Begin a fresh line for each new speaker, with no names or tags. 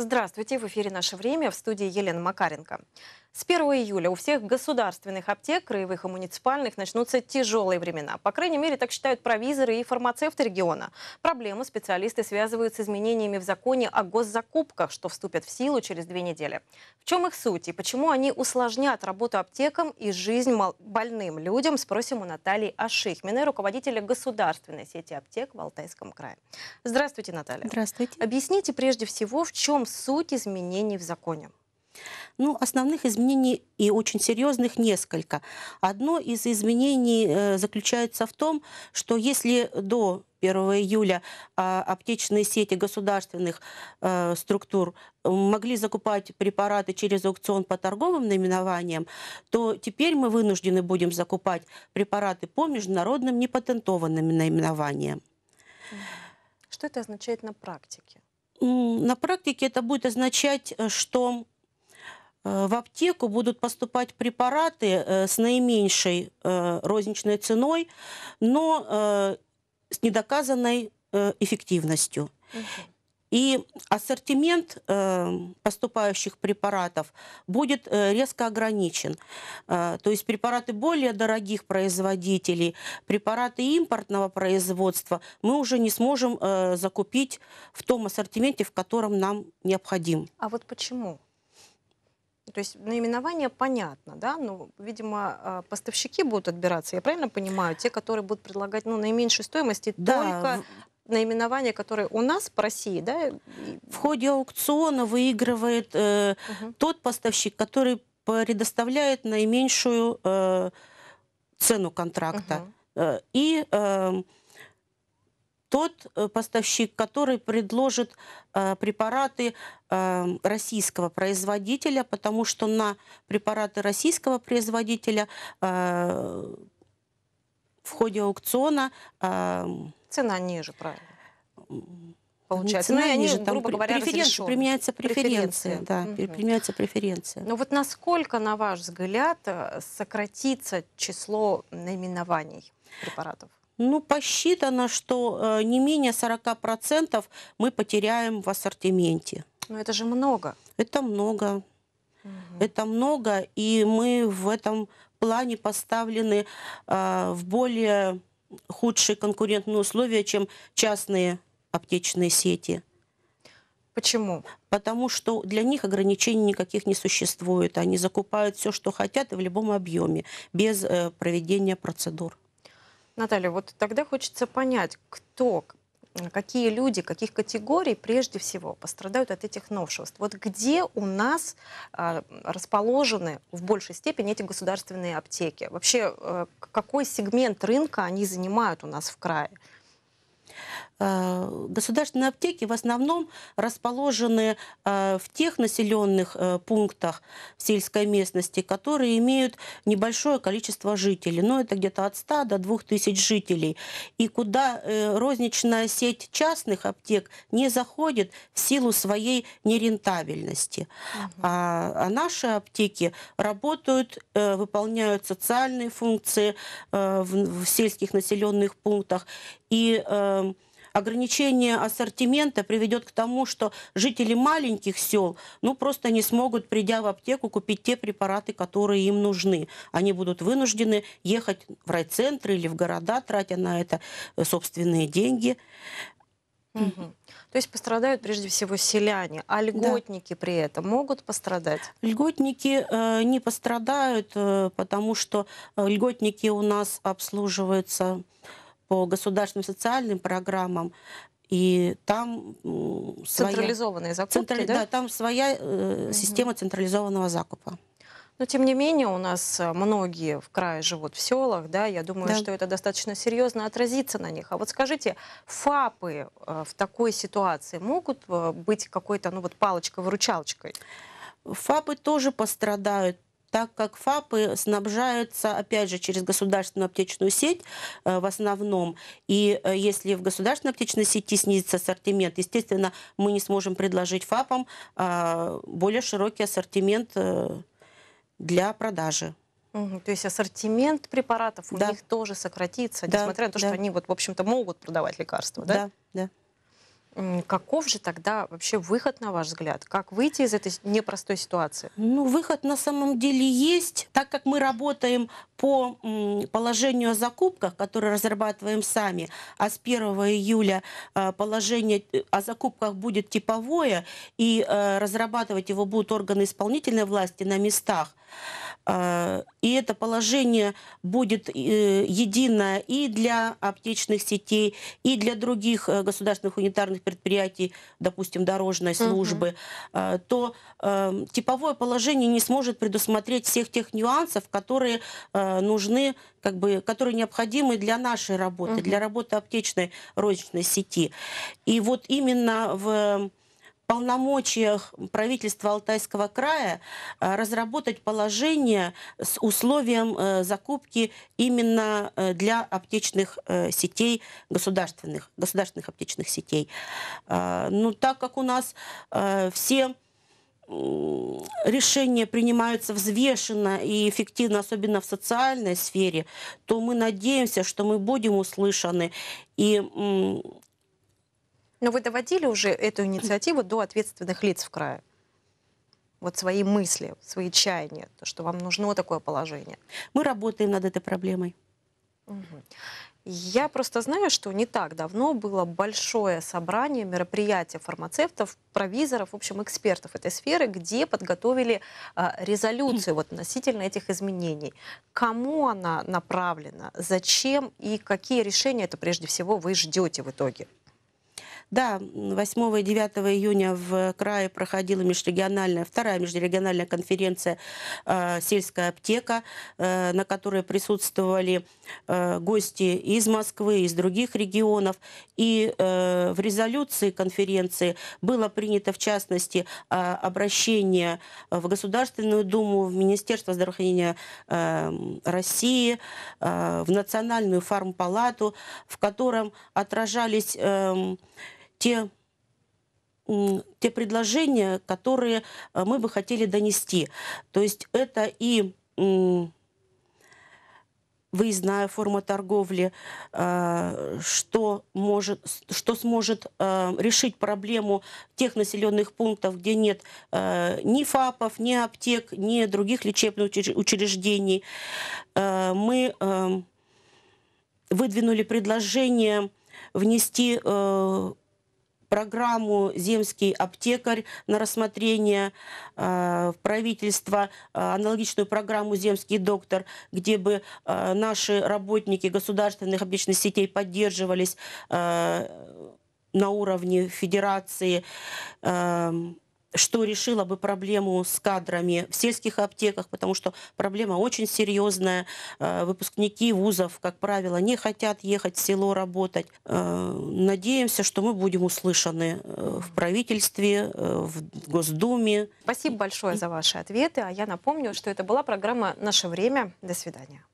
Здравствуйте, в эфире «Наше время» в студии Елена Макаренко. С 1 июля у всех государственных аптек, краевых и муниципальных, начнутся тяжелые времена. По крайней мере, так считают провизоры и фармацевты региона. Проблему специалисты связывают с изменениями в законе о госзакупках, что вступят в силу через две недели. В чем их суть и почему они усложнят работу аптекам и жизнь больным людям, спросим у Натальи Ашихминой, руководителя государственной сети аптек в Алтайском крае. Здравствуйте, Наталья. Здравствуйте. Объясните прежде всего, в чем суть изменений в законе.
Ну, основных изменений и очень серьезных несколько. Одно из изменений э, заключается в том, что если до 1 июля а, аптечные сети государственных э, структур э, могли закупать препараты через аукцион по торговым наименованиям, то теперь мы вынуждены будем закупать препараты по международным непатентованным наименованиям.
Что это означает на практике?
На практике это будет означать, что Э, в аптеку будут поступать препараты э, с наименьшей э, розничной ценой, но с недоказанной эффективностью. И ассортимент поступающих препаратов будет резко ограничен. То есть препараты более дорогих производителей, препараты импортного производства мы уже не сможем закупить в том ассортименте, в котором нам необходим. А
вот почему? То есть наименование понятно, да, но, ну, видимо, а, поставщики будут отбираться, я правильно понимаю, те, которые будут предлагать ну, наименьшей стоимости да. только наименование, которое у нас по России, да?
В ходе аукциона выигрывает э, угу. тот поставщик, который предоставляет наименьшую э, цену контракта. Угу. И э, тот э, поставщик, который предложит э, препараты э, российского производителя, потому что на препараты российского производителя в ходе аукциона... Цена ниже, правильно? получается. Цена ну, ниже, там, грубо говоря, преференция, применяется преференция. преференция. Да, угу. применяется преференция.
Но вот насколько, на ваш взгляд, сократится число наименований препаратов?
Ну, посчитано, что э, не менее 40% мы потеряем в ассортименте. Но ну, это же много. Это много. Угу. Это много, и мы в этом плане поставлены э, в более худшие конкурентные условия, чем частные аптечные сети. Почему? Потому что для них ограничений никаких не существует. Они закупают все, что хотят, и в любом объеме, без э, проведения процедур.
Наталья, вот тогда хочется понять, кто, какие люди, каких категорий прежде всего пострадают от этих новшеств. Вот где у нас э, расположены в большей степени эти государственные аптеки? Вообще, э, какой сегмент рынка они занимают у нас в крае?
А, государственные аптеки в основном расположены а, в тех населенных э, пунктах в сельской местности, которые имеют небольшое количество жителей. Ну, это где-то от 100 до 2000 жителей. И куда э, розничная сеть частных аптек не заходит в силу своей нерентабельности. А, а, наши аптеки работают, э, выполняют социальные функции в, в сельских населенных пунктах. И эм, ограничение ассортимента приведет к тому, что жители маленьких сел ну, просто не смогут, придя в аптеку, купить те препараты, которые им нужны. Они будут вынуждены ехать в райцентры или в города, тратя на это э, собственные деньги.
Угу. То есть пострадают прежде всего селяне, а льготники да. при этом могут пострадать?
Льготники э, не пострадают, э, потому что э, льготники у нас обслуживаются по государственным социальным программам, и там централизованные
своя, закупки, центра, да? да, там
своя э, угу. система централизованного закупа. Но тем не менее у нас
э, многие в крае живут в селах, да, я думаю, да. что это достаточно серьезно отразится на них. А вот скажите, ФАПы э, в такой ситуации могут э, быть какой-то, ну вот
палочкой-выручалочкой? ФАПы тоже пострадают так как ФАПы снабжаются, опять же, через государственную аптечную сеть э, в основном. И э, если в государственной аптечной сети снизится ассортимент, естественно, мы не сможем предложить ФАПам э, более широкий ассортимент э, для продажи.
Угу, то есть ассортимент препаратов да. у них тоже сократится, да, несмотря на то, да. что они,
вот, в общем-то, могут
продавать лекарства, да? Да, да. Каков же тогда вообще выход, на ваш взгляд?
Как выйти из этой непростой ситуации? Ну, выход на самом деле есть. Так как мы работаем по положению о закупках, которые разрабатываем сами, а с 1 июля а, положение э, о закупках будет типовое, и э, разрабатывать его будут органы исполнительной власти на местах, а, и это положение будет э, единое и для аптечных сетей, и для других э, государственных унитарных предприятий, допустим, дорожной службы, угу. то э, типовое положение не сможет предусмотреть всех тех нюансов, которые нужны, как бы, которые необходимы для нашей работы, угу. для работы аптечной розничной сети. И вот именно в полномочиях правительства Алтайского края э, разработать положение с условием э, закупки именно э, для аптечных сетей, государственных, государственных аптечных сетей. Но ну, так как у нас все решения принимаются взвешенно и эффективно, особенно в социальной сфере, то мы надеемся, что мы будем услышаны. И но вы доводили уже эту инициативу до ответственных лиц
в крае? вот свои мысли, свои чаяния, то, что вам нужно такое положение?
Мы работаем над этой проблемой.
Угу. Я просто знаю, что не так давно было большое собрание, мероприятие фармацевтов, провизоров, в общем, экспертов этой сферы, где подготовили э, резолюцию вот, относительно этих изменений. Кому она направлена, зачем и какие решения это прежде всего вы ждете в итоге?
Да, 8 и 9 июня в крае проходила межрегиональная, вторая межрегиональная конференция э, «Сельская аптека», э, на которой присутствовали э, гости из Москвы, из других регионов. И в резолюции конференции было принято, в частности, обращение в Государственную Думу, в Министерство здравоохранения России, в Национальную фармпалату, в котором отражались эм, те те предложения, которые э, мы бы хотели донести. То есть это и выездная форма торговли, э, что, может, что сможет э, решить проблему тех населенных пунктов, где нет ни ФАПов, ни аптек, ни других лечебных учреждений. Мы эм, выдвинули предложение внести программу «Земский аптекарь» на рассмотрение э, правительство э, аналогичную программу «Земский доктор», где бы э, наши работники государственных аптечных сетей поддерживались э, на уровне федерации, э, что решило бы проблему с кадрами в сельских аптеках, потому что проблема очень серьезная. Э, выпускники вузов, как правило, не хотят ехать в село работать. Э, надеемся, что мы будем услышаны э, в правительстве, в Госдуме.
Спасибо большое за ваши ответы. А я напомню, что это была программа «Наше время». До свидания.